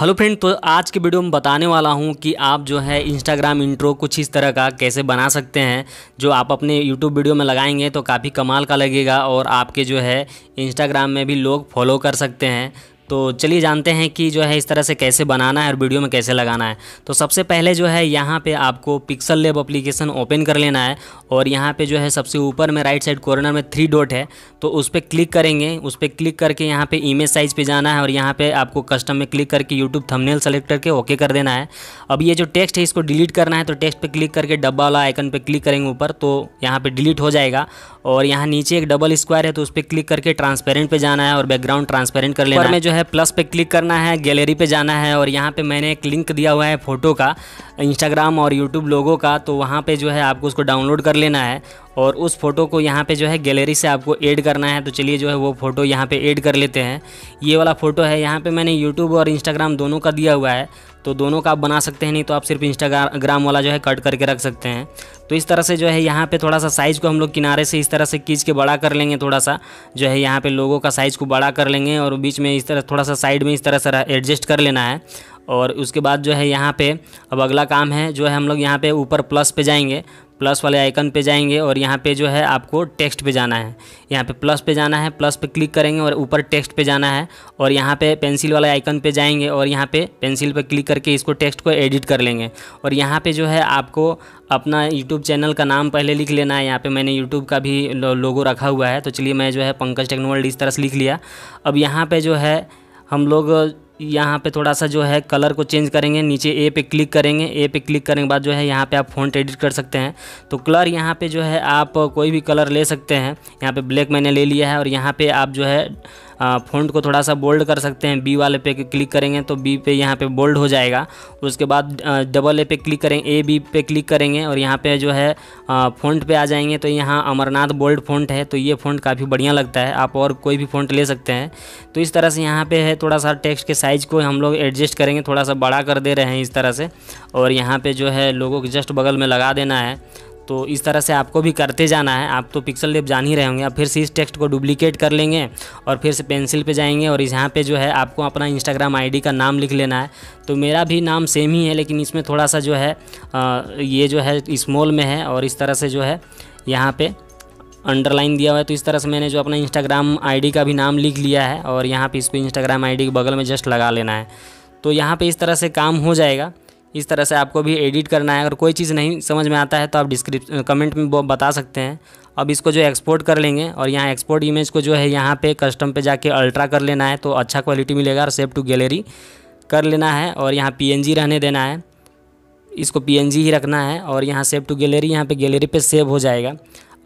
hello friend तो आज के वीडियो में बताने वाला हूं कि आप जो है इंस्टाग्राम इंट्रो कुछ इस तरह का कैसे बना सकते हैं जो आप अपने यूट्यूब वीडियो में लगाएंगे तो काफ़ी कमाल का लगेगा और आपके जो है इंस्टाग्राम में भी लोग फॉलो कर सकते हैं तो चलिए जानते हैं कि जो है इस तरह से कैसे बनाना है और वीडियो में कैसे लगाना है तो सबसे पहले जो है यहाँ पे आपको पिक्सल लेब अप्लीकेशन ओपन कर लेना है और यहाँ पे जो है सबसे ऊपर में राइट साइड कॉर्नर में थ्री डॉट है तो उस पर क्लिक करेंगे उस पर क्लिक करके यहाँ पे इमेज साइज़ पे जाना है और यहाँ पे आपको कस्टम में क्लिक करके यूट्यूब थमनेल सेलेक्ट करके ओके कर देना है अब ये जो टेक्स्ट है इसको डिलीट करना है तो टेक्स्ट पर क्लिक करके डब्बा वाला आइकन पर क्लिक करेंगे ऊपर तो यहाँ पे डिलीट हो जाएगा और यहाँ नीचे एक डबल स्क्वायर है तो उस पर क्लिक करके ट्रांसपेरेंट पे जाना है और बैकग्राउंड ट्रांसपेरेंट कर लेना है जो है प्लस पे क्लिक करना है गैलरी पे जाना है और यहाँ पे मैंने एक लिंक दिया हुआ है फ़ोटो का इंस्टाग्राम और यूट्यूब लोगों का तो वहाँ पे जो है आपको उसको डाउनलोड कर लेना है और उस फ़ोटो को यहाँ पे जो है गैलरी से आपको ऐड करना है तो चलिए जो है वो फ़ोटो यहाँ पे ऐड कर लेते हैं ये वाला फ़ोटो है यहाँ पे मैंने यूट्यूब और इंस्टाग्राम दोनों का दिया हुआ है तो दोनों का आप बना सकते हैं नहीं तो आप सिर्फ इंस्टाग्राम वाला जो है कट करके रख सकते हैं तो इस तरह से जो है यहाँ पे थोड़ा सा साइज़ को हम लोग किनारे से इस तरह से खींच के बड़ा कर लेंगे थोड़ा सा जो है यहाँ पे लोगों का साइज़ को बड़ा कर लेंगे और बीच में इस तरह थोड़ा सा साइड में इस तरह से एडजस्ट कर लेना है और उसके बाद जो है यहाँ पे अब अगला काम है जो है हम लोग यहाँ पे ऊपर प्लस पे जाएंगे प्लस वाले आइकन पे जाएंगे और यहाँ पे जो है आपको टेक्स्ट पे जाना है यहाँ पे प्लस पे जाना है प्लस पे क्लिक करेंगे और ऊपर टेक्स्ट पे जाना है और यहाँ पे पेंसिल वाले आइकन पे जाएंगे और यहाँ पे पेंसिल पे क्लिक करके इसको टेक्स्ट को एडिट कर लेंगे और यहाँ पे जो है आपको अपना यूट्यूब चैनल का नाम पहले लिख लेना है यहाँ पर मैंने यूट्यूब का भी लोगो रखा हुआ है तो चलिए मैं जो है पंकज टेक्नोवर्ल्ड इस तरह से लिख लिया अब यहाँ पर जो है हम लोग यहाँ पे थोड़ा सा जो है कलर को चेंज करेंगे नीचे ए पे क्लिक करेंगे ए पे क्लिक करने के बाद जो है यहाँ पे आप फ़ॉन्ट एडिट कर सकते हैं तो कलर यहाँ पे जो है आप कोई भी कलर ले सकते हैं यहाँ पे ब्लैक मैंने ले लिया है और यहाँ पे आप जो है फ़ॉन्ट को थोड़ा सा बोल्ड कर सकते हैं बी वाले पे क्लिक करेंगे तो बी पे यहाँ पे बोल्ड हो जाएगा उसके बाद डबल ए पे क्लिक करेंगे ए बी पे क्लिक करेंगे और यहाँ पे जो है फ़ॉन्ट पे आ जाएंगे तो यहाँ अमरनाथ बोल्ड फ़ॉन्ट है तो ये फ़ॉन्ट काफ़ी बढ़िया लगता है आप और कोई भी फ़ॉन्ट ले सकते हैं तो इस तरह से यहाँ पर है थोड़ा सा टेक्स्ट के साइज़ को हम लोग एडजस्ट करेंगे थोड़ा सा बड़ा कर दे रहे हैं इस तरह से और यहाँ पर जो है लोगों के जस्ट बगल में लगा देना है तो इस तरह से आपको भी करते जाना है आप तो पिक्सल लेप जान ही रहे होंगे आप फिर से इस टेक्स्ट को डुप्लीकेट कर लेंगे और फिर से पेंसिल पे जाएंगे और यहाँ पे जो है आपको अपना इंस्टाग्राम आईडी का नाम लिख लेना है तो मेरा भी नाम सेम ही है लेकिन इसमें थोड़ा सा जो है आ, ये जो है स्मॉल में है और इस तरह से जो है यहाँ पर अंडरलाइन दिया हुआ है तो इस तरह से मैंने जो अपना इंस्टाग्राम आई का भी नाम लिख लिया है और यहाँ पर इसको इंस्टाग्राम आई के बगल में जस्ट लगा लेना है तो यहाँ पर इस तरह से काम हो जाएगा इस तरह से आपको भी एडिट करना है अगर कोई चीज़ नहीं समझ में आता है तो आप डिस्क्रिप कमेंट में बता सकते हैं अब इसको जो एक्सपोर्ट कर लेंगे और यहाँ एक्सपोर्ट इमेज को जो है यहाँ पे कस्टम पे जाके अल्ट्रा कर लेना है तो अच्छा क्वालिटी मिलेगा और सेव टू गैलरी कर लेना है और यहाँ पी रहने देना है इसको पी ही रखना है और यहाँ सेव टू गैलरी यहाँ पर गैलरी पर सेव हो जाएगा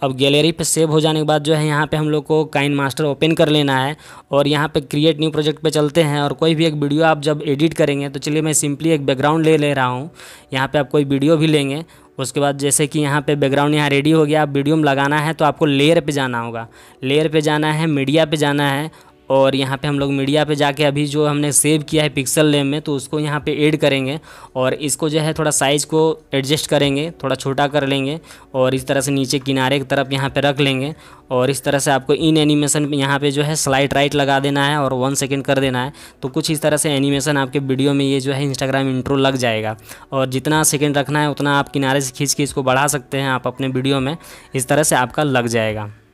अब गैलरी पे सेव हो जाने के बाद जो है यहाँ पे हम लोग को काइन मास्टर ओपन कर लेना है और यहाँ पे क्रिएट न्यू प्रोजेक्ट पे चलते हैं और कोई भी एक वीडियो आप जब एडिट करेंगे तो चलिए मैं सिंपली एक बैकग्राउंड ले ले रहा हूँ यहाँ पे आप कोई वीडियो भी लेंगे उसके बाद जैसे कि यहाँ पे बैकग्राउंड यहाँ रेडी हो गया आप वीडियो में लगाना है तो आपको लेयर पे जाना होगा लेयर पे जाना है मीडिया पे जाना है और यहाँ पे हम लोग मीडिया पे जाके अभी जो हमने सेव किया है पिक्सल लेम में तो उसको यहाँ पे ऐड करेंगे और इसको जो है थोड़ा साइज़ को एडजस्ट करेंगे थोड़ा छोटा कर लेंगे और इस तरह से नीचे किनारे की तरफ यहाँ पे रख लेंगे और इस तरह से आपको इन एनिमेशन यहाँ पे जो है स्लाइड राइट लगा देना है और वन सेकेंड कर देना है तो कुछ इस तरह से एनिमेशन आपके वीडियो में ये जो है इंस्टाग्राम इंट्रो लग जाएगा और जितना सेकेंड रखना है उतना आप किनारे से खींच के इसको बढ़ा सकते हैं आप अपने वीडियो में इस तरह से आपका लग जाएगा